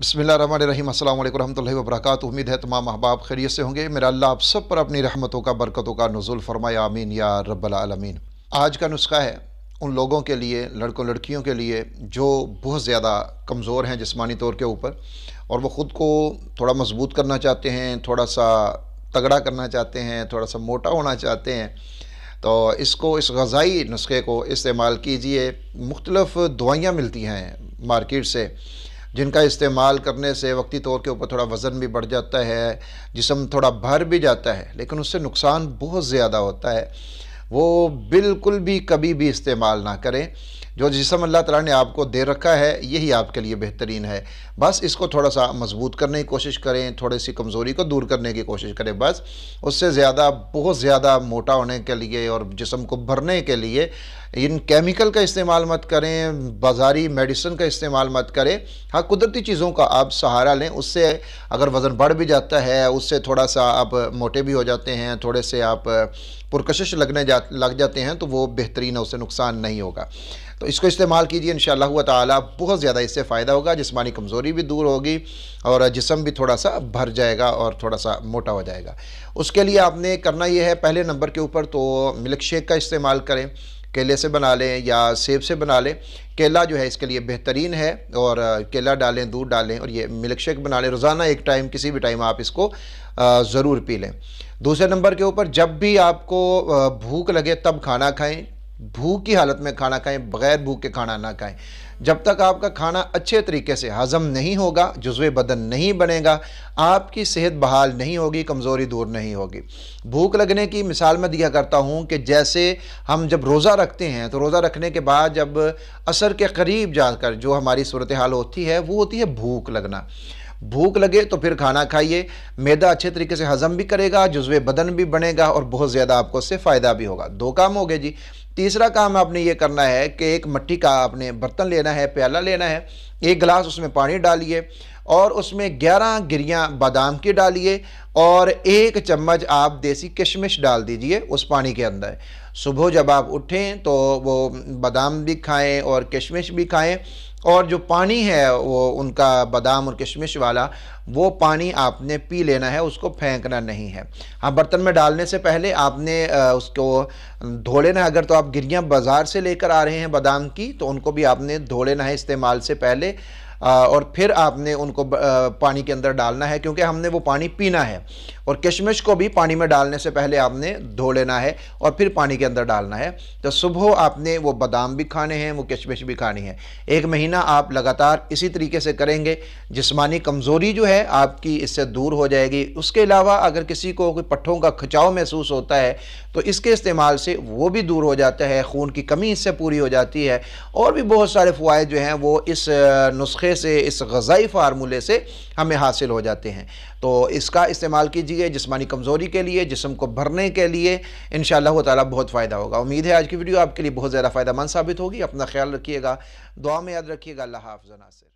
बसमिल रहीम उम्मीद है तमाम अहबाब खैरियत से होंगे मेरा अल्लाह आप सब पर अपनी रहमतों का बरकतों का नज़ुल फरमाए आमीन या रबालमीन आज का नुस्खा है उन लोगों के लिए लड़कों लड़कियों के लिए जो बहुत ज़्यादा कमज़ोर हैं जिसमानी तौर के ऊपर और वो ख़ुद को थोड़ा मजबूत करना चाहते हैं थोड़ा सा तगड़ा करना चाहते हैं थोड़ा सा मोटा होना चाहते हैं तो इसको इस गज़ाई नुस्खे को इस्तेमाल कीजिए मुख्तलफ़ दवाइयाँ मिलती हैं मार्केट से जिनका इस्तेमाल करने से वक्ती तौर के ऊपर थोड़ा वज़न भी बढ़ जाता है जिसम थोड़ा भर भी जाता है लेकिन उससे नुकसान बहुत ज़्यादा होता है वो बिल्कुल भी कभी भी इस्तेमाल ना करें जो जिसम अल्लाह ताला ने आपको दे रखा है यही आपके लिए बेहतरीन है बस इसको थोड़ा सा मजबूत करने की कोशिश करें थोड़ी सी कमज़ोरी को दूर करने की कोशिश करें बस उससे ज़्यादा बहुत ज़्यादा मोटा होने के लिए और जिसम को भरने के लिए इन केमिकल का इस्तेमाल मत करें बाजारी मेडिसिन का इस्तेमाल मत करें हाँ कुदरती चीज़ों का आप सहारा लें उससे अगर वज़न बढ़ भी जाता है उससे थोड़ा सा आप मोटे भी हो जाते हैं थोड़े से आप पुरकशिश लगने जा लग जाते हैं तो वो बेहतरीन है उससे नुकसान नहीं होगा तो इसको इस्तेमाल कीजिए इन शाला बहुत ज़्यादा इससे फ़ायदा होगा जिसमानी कमज़ोरी भी दूर होगी और जिसम भी थोड़ा सा भर जाएगा और थोड़ा सा मोटा हो जाएगा उसके लिए आपने करना यह है पहले नंबर के ऊपर तो मिल्क शेक का इस्तेमाल करें केले से बना लें या सेब से बना लें केला जो है इसके लिए बेहतरीन है और केला डालें दूध डालें और ये मिल्क शेक बना लें रोज़ाना एक टाइम किसी भी टाइम आप इसको ज़रूर पी लें दूसरे नंबर के ऊपर जब भी आपको भूख लगे तब खाना खाएं भूख की हालत में खाना खाएं बगैर भूख के खाना ना खाएं जब तक आपका खाना अच्छे तरीके से हज़म नहीं होगा जुज्वे बदन नहीं बनेगा आपकी सेहत बहाल नहीं होगी कमज़ोरी दूर नहीं होगी भूख लगने की मिसाल मैं दिया करता हूँ कि जैसे हम जब रोज़ा रखते हैं तो रोज़ा रखने के बाद जब असर के करीब जाकर जो हमारी सूरत हाल होती है वो होती है भूख लगना भूख लगे तो फिर खाना खाइए मैदा अच्छे तरीके से हजम भी करेगा जुजवे बदन भी बनेगा और बहुत ज़्यादा आपको उससे फ़ायदा भी होगा दो काम हो गए जी तीसरा काम आपने ये करना है कि एक मट्टी का आपने बर्तन लेना है प्याला लेना है एक गिलास उसमें पानी डालिए और उसमें 11 गिरियाँ बादाम की डालिए और एक चम्मच आप देसी किशमिश डाल दीजिए उस पानी के अंदर सुबह जब आप उठें तो वो बादाम भी खाएं और किशमिश भी खाएं और जो पानी है वो उनका बादाम और किशमिश वाला वो पानी आपने पी लेना है उसको फेंकना नहीं है हाँ बर्तन में डालने से पहले आपने उसको धो लेना अगर तो आप गिरियाँ बाज़ार से लेकर आ रहे हैं बादाम की तो उनको भी आपने धो लेना है इस्तेमाल से पहले और फिर आपने उनको पानी के अंदर डालना है क्योंकि हमने वो पानी पीना है और किशमिश को भी पानी में डालने से पहले आपने धो लेना है और फिर पानी के अंदर डालना है तो सुबह आपने वो बादाम भी खाने हैं वो किशमिश भी खानी है एक महीना आप लगातार इसी तरीके से करेंगे जिसमानी कमज़ोरी जो है आपकी इससे दूर हो जाएगी उसके अलावा अगर किसी को कोई पट्ठों का खिंचाव महसूस होता है तो इसके इस्तेमाल से वो भी दूर हो जाता है खून की कमी इससे पूरी हो जाती है और भी बहुत सारे फवायद जो हैं वो इस नुस्खे नुस्खे से इस गज़ाई फार्मूले से हमें हासिल हो जाते हैं तो इसका इस्तेमाल कीजिए जिसमानी कमज़ोरी के लिए जिसम को भरने के लिए इन ताला बहुत फ़ायदा होगा उम्मीद है आज की वीडियो आपके लिए बहुत ज़्यादा फ़ायदा मंद साबित होगी अपना ख्याल रखिएगा दुआ में याद रखिएगा अल्लाह हाफ़ नासिर